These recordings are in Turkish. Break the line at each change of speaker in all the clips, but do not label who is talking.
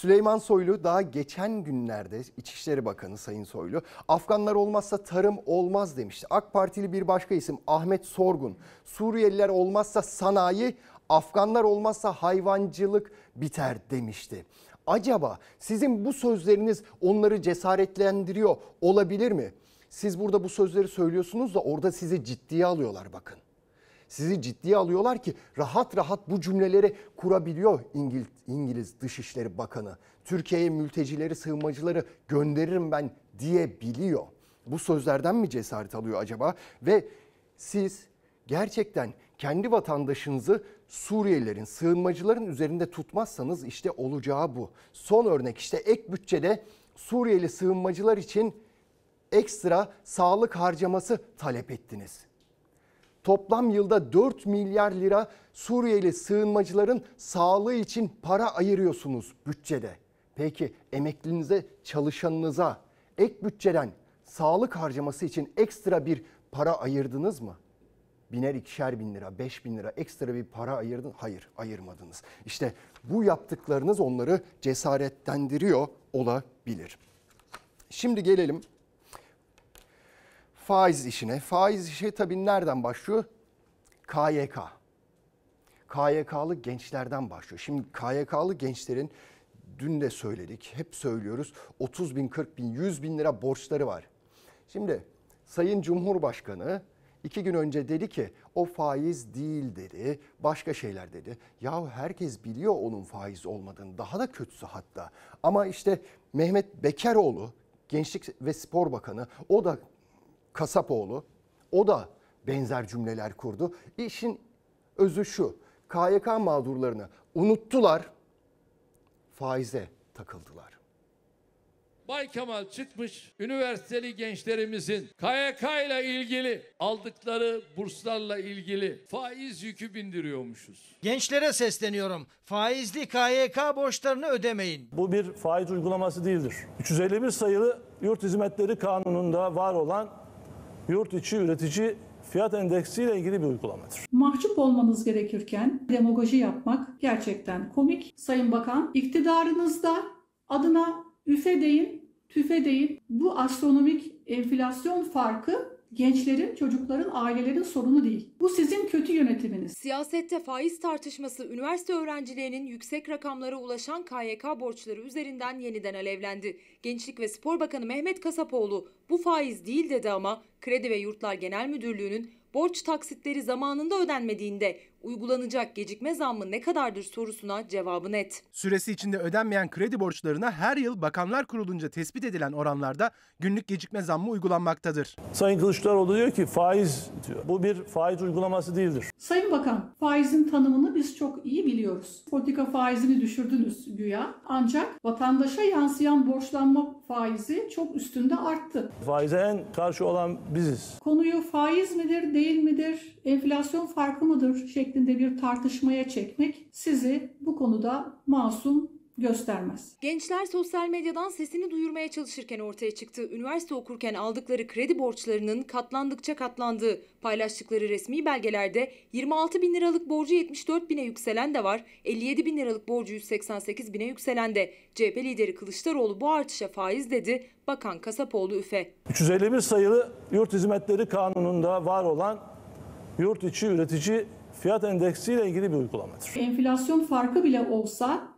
Süleyman Soylu daha geçen günlerde İçişleri Bakanı Sayın Soylu Afganlar olmazsa tarım olmaz demişti. AK Partili bir başka isim Ahmet Sorgun Suriyeliler olmazsa sanayi Afganlar olmazsa hayvancılık biter demişti. Acaba sizin bu sözleriniz onları cesaretlendiriyor olabilir mi? Siz burada bu sözleri söylüyorsunuz da orada sizi ciddiye alıyorlar bakın. Sizi ciddiye alıyorlar ki rahat rahat bu cümleleri kurabiliyor İngiliz, İngiliz Dışişleri Bakanı. Türkiye'ye mültecileri, sığınmacıları gönderirim ben diyebiliyor. Bu sözlerden mi cesaret alıyor acaba? Ve siz gerçekten kendi vatandaşınızı Suriyelilerin, sığınmacıların üzerinde tutmazsanız işte olacağı bu. Son örnek işte ek bütçede Suriyeli sığınmacılar için ekstra sağlık harcaması talep ettiniz toplam yılda 4 milyar lira Suriyeli sığınmacıların sağlığı için para ayırıyorsunuz bütçede. Peki emeklinize, çalışanınıza ek bütçeden sağlık harcaması için ekstra bir para ayırdınız mı? Biner ikişer bin lira, beş bin lira ekstra bir para ayırdın. Hayır ayırmadınız. İşte bu yaptıklarınız onları cesaretlendiriyor olabilir. Şimdi gelelim faiz işine. Faiz işi tabii nereden başlıyor? KYK. KYK'lı gençlerden başlıyor. Şimdi KYK'lı gençlerin dün de söyledik, hep söylüyoruz 30 bin, 40 bin, 100 bin lira borçları var. Şimdi Sayın Cumhurbaşkanı iki gün önce dedi ki o faiz değil dedi, başka şeyler dedi. Ya herkes biliyor onun faiz olmadığını, daha da kötüsü hatta. Ama işte Mehmet Bekeroğlu, Gençlik ve Spor Bakanı o da Kasapoğlu. O da benzer cümleler kurdu. İşin özü şu. KYK mağdurlarını unuttular, faize takıldılar.
Bay Kemal çıkmış üniversiteli gençlerimizin KYK ile ilgili aldıkları burslarla ilgili faiz yükü bindiriyormuşuz.
Gençlere sesleniyorum. Faizli KYK borçlarını ödemeyin.
Bu bir faiz uygulaması değildir. 351 sayılı Yurt Hizmetleri Kanunu'nda var olan yurt içi üretici fiyat endeksi ile ilgili bir uygulamadır.
Mahcup olmanız gerekirken demagoji yapmak gerçekten komik. Sayın Bakan, iktidarınızda adına üfe deyin, tüfe deyin. Bu astronomik enflasyon farkı gençlerin, çocukların, ailelerin sorunu değil. Bu sizin kötü yönetiminiz.
Siyasette faiz tartışması üniversite öğrencilerinin yüksek rakamlara ulaşan KYK borçları üzerinden yeniden alevlendi. Gençlik ve Spor Bakanı Mehmet Kasapoğlu bu faiz değil dedi ama Kredi ve Yurtlar Genel Müdürlüğü'nün borç taksitleri zamanında ödenmediğinde uygulanacak gecikme zammı ne kadardır sorusuna cevabı net.
Süresi içinde ödenmeyen kredi borçlarına her yıl Bakanlar Kurulu'nca tespit edilen oranlarda günlük gecikme zammı uygulanmaktadır.
Sayın Kılıçdaroğlu diyor ki faiz diyor. Bu bir faiz uygulaması değildir.
Sayın Bakan, faizin tanımını biz çok iyi biliyoruz. Politika faizini düşürdünüz güya. Ancak vatandaşa yansıyan borçlanma faizi çok üstünde arttı.
Faize en
karşı olan biziz. Konuyu faiz midir, değil midir, enflasyon farkı mıdır şeklinde şeklinde bir tartışmaya çekmek sizi bu konuda masum göstermez.
Gençler sosyal medyadan sesini duyurmaya çalışırken ortaya çıktı. Üniversite okurken aldıkları kredi borçlarının katlandıkça katlandığı paylaştıkları resmi belgelerde 26 bin liralık borcu 74 bine yükselen de var. 57 bin liralık borcu 188 bine yükselen de. CHP lideri Kılıçdaroğlu bu artışa faiz dedi. Bakan Kasapoğlu üfe. 351 sayılı yurt hizmetleri kanununda var olan yurt içi üretici fiyat endeksiyle ilgili bir uygulamadır.
Enflasyon farkı bile olsa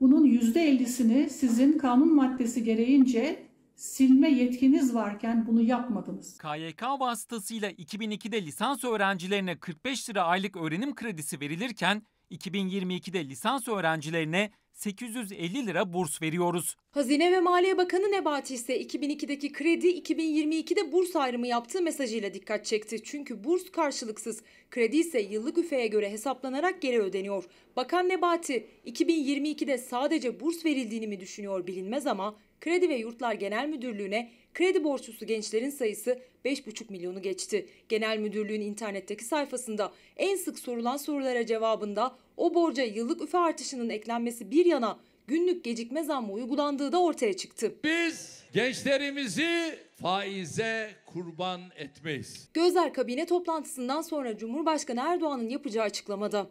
bunun %50'sini sizin kanun maddesi gereğince silme yetkiniz varken bunu yapmadınız.
KYK vasıtasıyla 2002'de lisans öğrencilerine 45 lira aylık öğrenim kredisi verilirken 2022'de lisans öğrencilerine 850 lira burs veriyoruz.
Hazine ve Maliye Bakanı Nebati ise 2002'deki kredi 2022'de burs ayrımı yaptığı mesajıyla dikkat çekti. Çünkü burs karşılıksız, kredi ise yıllık üfeye göre hesaplanarak geri ödeniyor. Bakan Nebati 2022'de sadece burs verildiğini mi düşünüyor bilinmez ama Kredi ve Yurtlar Genel Müdürlüğü'ne kredi borçlusu gençlerin sayısı 5,5 milyonu geçti. Genel Müdürlüğün internetteki sayfasında en sık sorulan sorulara cevabında o borca yıllık üfe artışının eklenmesi bir yana günlük gecikme zammı uygulandığı da ortaya çıktı. Biz gençlerimizi faize kurban etmeyiz. Gözler kabine toplantısından sonra Cumhurbaşkanı Erdoğan'ın yapacağı açıklamada.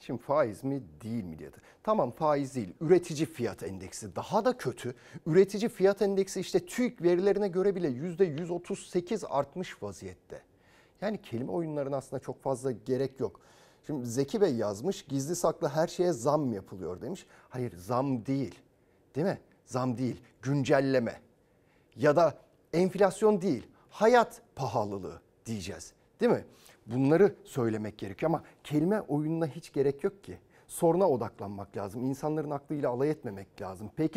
Şimdi faiz mi değil mi diye. Tamam faiz değil. Üretici fiyat endeksi daha da kötü. Üretici fiyat endeksi işte TÜİK verilerine göre bile %138 artmış vaziyette. Yani kelime oyunlarına aslında çok fazla gerek yok. Şimdi Zeki Bey yazmış gizli saklı her şeye zam yapılıyor demiş. Hayır zam değil değil mi? Zam değil güncelleme ya da enflasyon değil hayat pahalılığı diyeceğiz değil mi? Bunları söylemek gerekiyor ama kelime oyununa hiç gerek yok ki. Soruna odaklanmak lazım. İnsanların aklıyla alay etmemek lazım. Peki